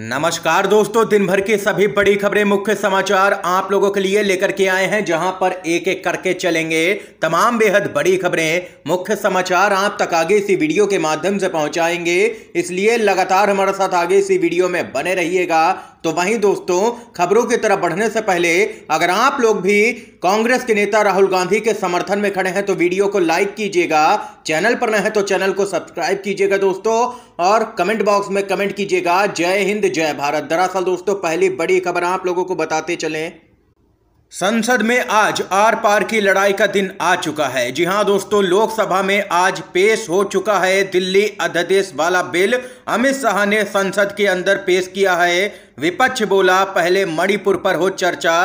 नमस्कार दोस्तों दिन भर की सभी बड़ी खबरें मुख्य समाचार आप लोगों के लिए लेकर के आए हैं जहां पर एक एक करके चलेंगे तमाम बेहद बड़ी खबरें मुख्य समाचार आप तक आगे इसी वीडियो के माध्यम से पहुंचाएंगे इसलिए लगातार हमारे साथ आगे इसी वीडियो में बने रहिएगा तो वहीं दोस्तों खबरों की तरफ बढ़ने से पहले अगर आप लोग भी कांग्रेस के नेता राहुल गांधी के समर्थन में खड़े हैं तो वीडियो को लाइक कीजिएगा चैनल पर न है तो चैनल को सब्सक्राइब कीजिएगा दोस्तों और कमेंट बॉक्स में कमेंट कीजिएगा जय हिंद जय भारत दरअसल दोस्तों पहली बड़ी खबर आप लोगों को बताते चले संसद में आज आर पार की लड़ाई का दिन आ चुका है जी हां दोस्तों लोकसभा में आज पेश हो चुका है दिल्ली अध्यादेश वाला बिल अमित शाह ने संसद के अंदर पेश किया है विपक्ष बोला पहले मणिपुर पर हो चर्चा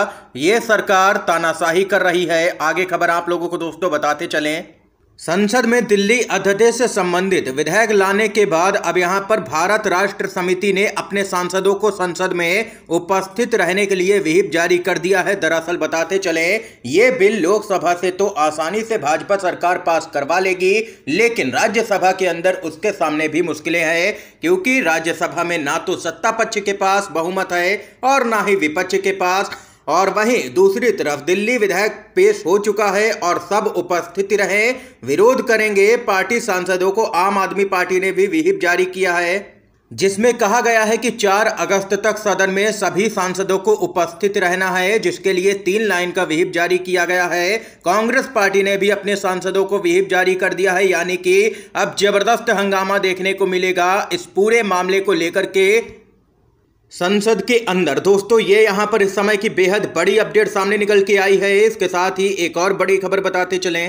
ये सरकार तानाशाही कर रही है आगे खबर आप लोगों को दोस्तों बताते चलें संसद में दिल्ली अध्यादेश से संबंधित विधेयक लाने के बाद अब यहां पर भारत राष्ट्र समिति ने अपने सांसदों को संसद में उपस्थित रहने के लिए विहिप जारी कर दिया है दरअसल बताते चले ये बिल लोकसभा से तो आसानी से भाजपा सरकार पास करवा लेगी लेकिन राज्यसभा के अंदर उसके सामने भी मुश्किलें हैं क्योंकि राज्यसभा में ना तो सत्ता पक्ष के पास बहुमत है और ना ही विपक्ष के पास और वहीं दूसरी तरफ दिल्ली विधायक पेश हो चुका है और सब उपस्थित रहे विरोध करेंगे पार्टी सांसदों को आम आदमी पार्टी ने भी विहिप जारी किया है जिसमें कहा गया है कि 4 अगस्त तक सदन में सभी सांसदों को उपस्थित रहना है जिसके लिए तीन लाइन का विहिप जारी किया गया है कांग्रेस पार्टी ने भी अपने सांसदों को विहिप जारी कर दिया है यानी कि अब जबरदस्त हंगामा देखने को मिलेगा इस पूरे मामले को लेकर के संसद के अंदर दोस्तों ये यहाँ पर इस समय की बेहद बड़ी अपडेट सामने निकल के आई है इसके साथ ही एक और बड़ी खबर बताते चलें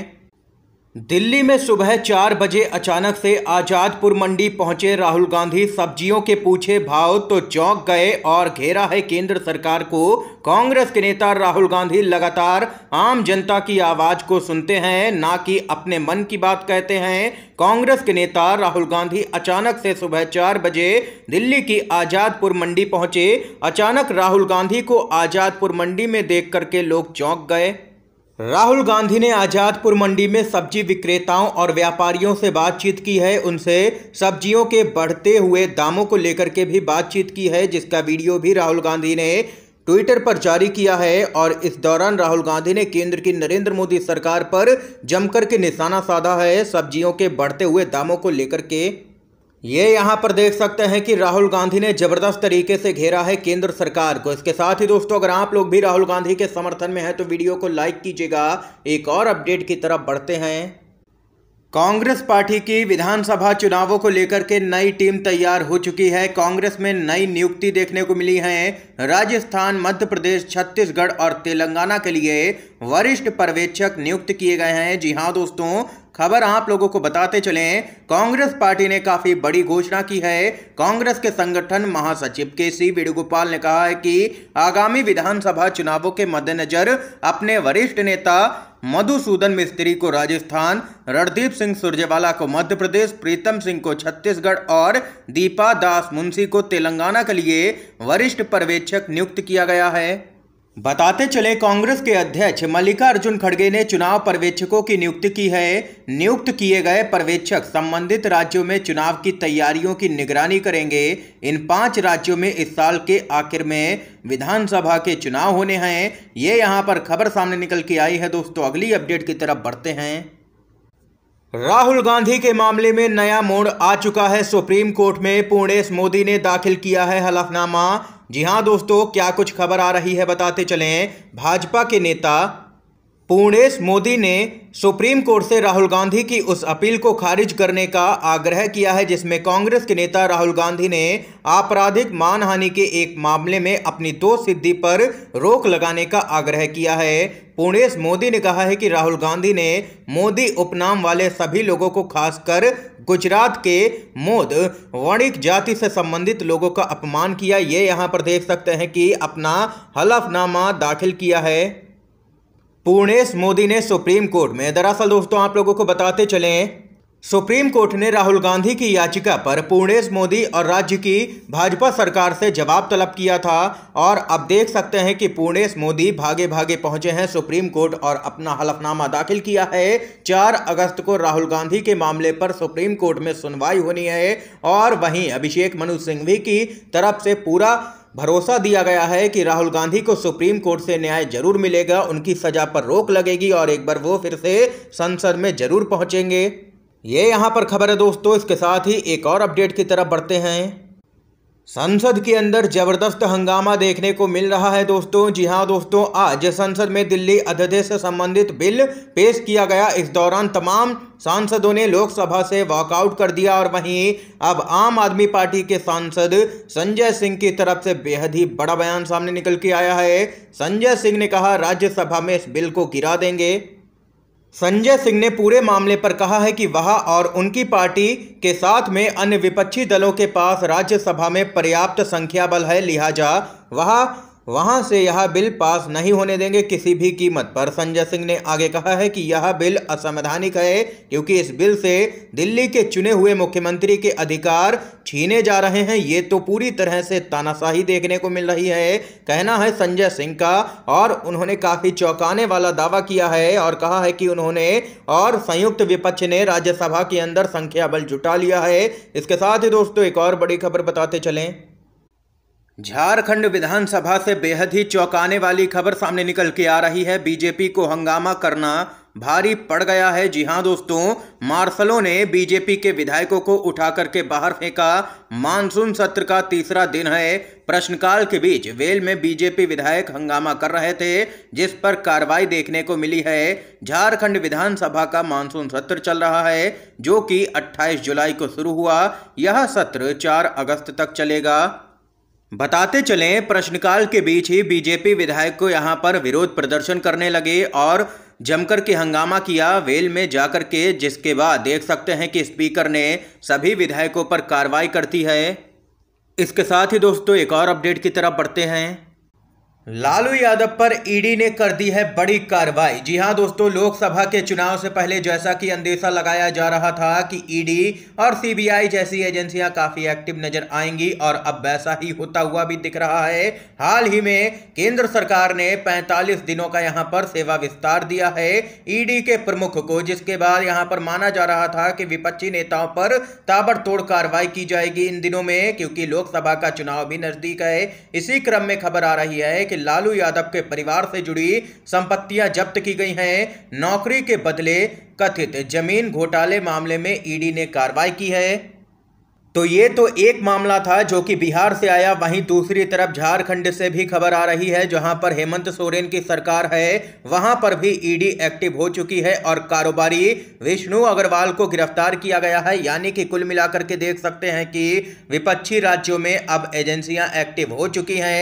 दिल्ली में सुबह चार बजे अचानक से आजादपुर मंडी पहुंचे राहुल गांधी सब्जियों के पूछे भाव तो चौंक गए और घेरा है केंद्र सरकार को कांग्रेस के नेता राहुल गांधी लगातार आम जनता की आवाज को सुनते हैं ना कि अपने मन की बात कहते हैं कांग्रेस के नेता राहुल गांधी अचानक से सुबह चार बजे दिल्ली की आजादपुर मंडी पहुंचे अचानक राहुल गांधी को आजादपुर मंडी में देख करके लोग चौंक गए राहुल गांधी ने आज़ादपुर मंडी में सब्जी विक्रेताओं और व्यापारियों से बातचीत की है उनसे सब्जियों के बढ़ते हुए दामों को लेकर के भी बातचीत की है जिसका वीडियो भी राहुल गांधी ने ट्विटर पर जारी किया है और इस दौरान राहुल गांधी ने केंद्र की नरेंद्र मोदी सरकार पर जमकर के निशाना साधा है सब्जियों के बढ़ते हुए दामों को लेकर के ये यहाँ पर देख सकते हैं कि राहुल गांधी ने जबरदस्त तरीके से घेरा है केंद्र सरकार को इसके साथ ही दोस्तों अगर आप लोग भी राहुल गांधी के समर्थन में हैं तो वीडियो को लाइक कीजिएगा एक और अपडेट की तरफ बढ़ते हैं कांग्रेस पार्टी की विधानसभा चुनावों को लेकर के नई टीम तैयार हो चुकी है कांग्रेस में नई नियुक्ति देखने को मिली है राजस्थान मध्य प्रदेश छत्तीसगढ़ और तेलंगाना के लिए वरिष्ठ पर्यवेक्षक नियुक्त किए गए हैं जी हाँ दोस्तों खबर आप लोगों को बताते चलें कांग्रेस पार्टी ने काफी बड़ी घोषणा की है कांग्रेस के संगठन महासचिव के सी वेणुगोपाल ने कहा है कि आगामी विधानसभा चुनावों के मद्देनजर अपने वरिष्ठ नेता मधुसूदन मिस्त्री को राजस्थान रणदीप सिंह सुरजेवाला को मध्य प्रदेश प्रीतम सिंह को छत्तीसगढ़ और दीपा दास मुंशी को तेलंगाना के लिए वरिष्ठ पर्यवेक्षक नियुक्त किया गया है बताते चले कांग्रेस के अध्यक्ष मल्लिकार्जुन खड़गे ने चुनाव पर्यवेक्षकों की नियुक्ति की है नियुक्त किए गए पर्यवेक्षक संबंधित राज्यों में चुनाव की तैयारियों की निगरानी करेंगे इन पांच राज्यों में इस साल के आखिर में विधानसभा के चुनाव होने हैं ये यहां पर खबर सामने निकल के आई है दोस्तों अगली अपडेट की तरफ बढ़ते हैं राहुल गांधी के मामले में नया मोड़ आ चुका है सुप्रीम कोर्ट में पूर्णेश मोदी ने दाखिल किया है हलफनामा जी हाँ दोस्तों क्या कुछ खबर आ रही है बताते चलें भाजपा के नेता पूर्णेश मोदी ने सुप्रीम कोर्ट से राहुल गांधी की उस अपील को खारिज करने का आग्रह किया है जिसमें कांग्रेस के नेता राहुल गांधी ने आपराधिक मानहानि के एक मामले में अपनी दो सिद्धि पर रोक लगाने का आग्रह किया है पूर्णेश मोदी ने कहा है कि राहुल गांधी ने मोदी उपनाम वाले सभी लोगों को खासकर गुजरात के मोद वणिक जाति से संबंधित लोगों का अपमान किया ये यहाँ पर देख सकते हैं कि अपना हलफनामा दाखिल किया है पूर्णेश मोदी ने सुप्रीम कोर्ट में दरअसल दोस्तों आप लोगों को बताते चले सुप्रीम कोर्ट ने राहुल गांधी की याचिका पर पूर्णेश मोदी और राज्य की भाजपा सरकार से जवाब तलब किया था और अब देख सकते हैं कि पूर्णेश मोदी भागे भागे पहुंचे हैं सुप्रीम कोर्ट और अपना हलफनामा दाखिल किया है 4 अगस्त को राहुल गांधी के मामले पर सुप्रीम कोर्ट में सुनवाई होनी है और वहीं अभिषेक मनु सिंघवी की तरफ से पूरा भरोसा दिया गया है कि राहुल गांधी को सुप्रीम कोर्ट से न्याय जरूर मिलेगा उनकी सजा पर रोक लगेगी और एक बार वो फिर से संसद में जरूर पहुंचेंगे ये यहाँ पर खबर है दोस्तों इसके साथ ही एक और अपडेट की तरफ बढ़ते हैं संसद के अंदर जबरदस्त हंगामा देखने को मिल रहा है दोस्तों जी हाँ दोस्तों आज संसद में दिल्ली अध्यादेश से संबंधित बिल पेश किया गया इस दौरान तमाम सांसदों ने लोकसभा से वॉकआउट कर दिया और वहीं अब आम आदमी पार्टी के सांसद संजय सिंह की तरफ से बेहद ही बड़ा बयान सामने निकल के आया है संजय सिंह ने कहा राज्यसभा में इस बिल को गिरा देंगे संजय सिंह ने पूरे मामले पर कहा है कि वह और उनकी पार्टी के साथ में अन्य विपक्षी दलों के पास राज्यसभा में पर्याप्त संख्या बल है लिहाजा वह वहां से यह बिल पास नहीं होने देंगे किसी भी कीमत पर संजय सिंह ने आगे कहा है कि यह बिल असंवैधानिक है क्योंकि इस बिल से दिल्ली के चुने हुए मुख्यमंत्री के अधिकार छीने जा रहे हैं ये तो पूरी तरह से तानाशाही देखने को मिल रही है कहना है संजय सिंह का और उन्होंने काफ़ी चौंकाने वाला दावा किया है और कहा है कि उन्होंने और संयुक्त विपक्ष ने राज्यसभा के अंदर संख्या बल जुटा लिया है इसके साथ ही दोस्तों एक और बड़ी खबर बताते चलें झारखंड विधानसभा से बेहद ही चौंकाने वाली खबर सामने निकल के आ रही है बीजेपी को हंगामा करना भारी पड़ गया है जी हाँ दोस्तों मार्शलों ने बीजेपी के विधायकों को उठा करके बाहर फेंका मानसून सत्र का तीसरा दिन है प्रश्नकाल के बीच वेल में बीजेपी विधायक हंगामा कर रहे थे जिस पर कार्रवाई देखने को मिली है झारखंड विधानसभा का मानसून सत्र चल रहा है जो कि 28 जुलाई को शुरू हुआ यह सत्र 4 अगस्त तक चलेगा बताते चलें प्रश्नकाल के बीच ही बीजेपी विधायक को यहां पर विरोध प्रदर्शन करने लगे और जमकर के हंगामा किया वेल में जाकर के जिसके बाद देख सकते हैं कि स्पीकर ने सभी विधायकों पर कार्रवाई करती है इसके साथ ही दोस्तों एक और अपडेट की तरफ बढ़ते हैं लालू यादव पर ईडी ने कर दी है बड़ी कार्रवाई जी हां दोस्तों लोकसभा के चुनाव से पहले जैसा कि अंदेशा लगाया जा रहा था कि ईडी और सीबीआई जैसी एजेंसियां काफी एक्टिव नजर आएंगी और अब वैसा ही होता हुआ भी दिख रहा है हाल ही में केंद्र सरकार ने 45 दिनों का यहां पर सेवा विस्तार दिया है ईडी के प्रमुख को जिसके बाद यहाँ पर माना जा रहा था कि विपक्षी नेताओं पर ताबड़तोड़ कार्रवाई की जाएगी इन दिनों में क्योंकि लोकसभा का चुनाव भी नजदीक है इसी क्रम में खबर आ रही है कि कि लालू यादव के परिवार से जुड़ी संपत्तियां जब्त की गई हैं नौकरी के बदले कथित जमीन घोटाले मामले में ईडी ने कार्रवाई की है तो ये तो एक मामला था जो कि बिहार से आया वहीं दूसरी तरफ झारखंड से भी खबर आ रही है जहां पर हेमंत सोरेन की सरकार है वहां पर भी ईडी एक्टिव हो चुकी है और कारोबारी विष्णु अग्रवाल को गिरफ्तार किया गया है यानी कि कुल मिलाकर के देख सकते हैं कि विपक्षी राज्यों में अब एजेंसियां एक्टिव हो चुकी हैं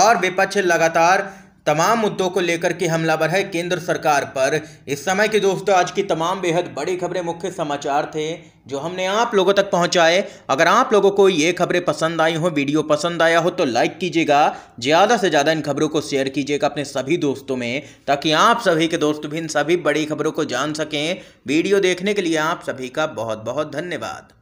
और विपक्ष लगातार तमाम मुद्दों को लेकर के हमलावर है केंद्र सरकार पर इस समय के दोस्तों आज की तमाम बेहद बड़ी खबरें मुख्य समाचार थे जो हमने आप लोगों तक पहुंचाए अगर आप लोगों को ये खबरें पसंद आई हो वीडियो पसंद आया हो तो लाइक कीजिएगा ज़्यादा से ज़्यादा इन खबरों को शेयर कीजिएगा अपने सभी दोस्तों में ताकि आप सभी के दोस्त भी इन सभी बड़ी खबरों को जान सकें वीडियो देखने के लिए आप सभी का बहुत बहुत धन्यवाद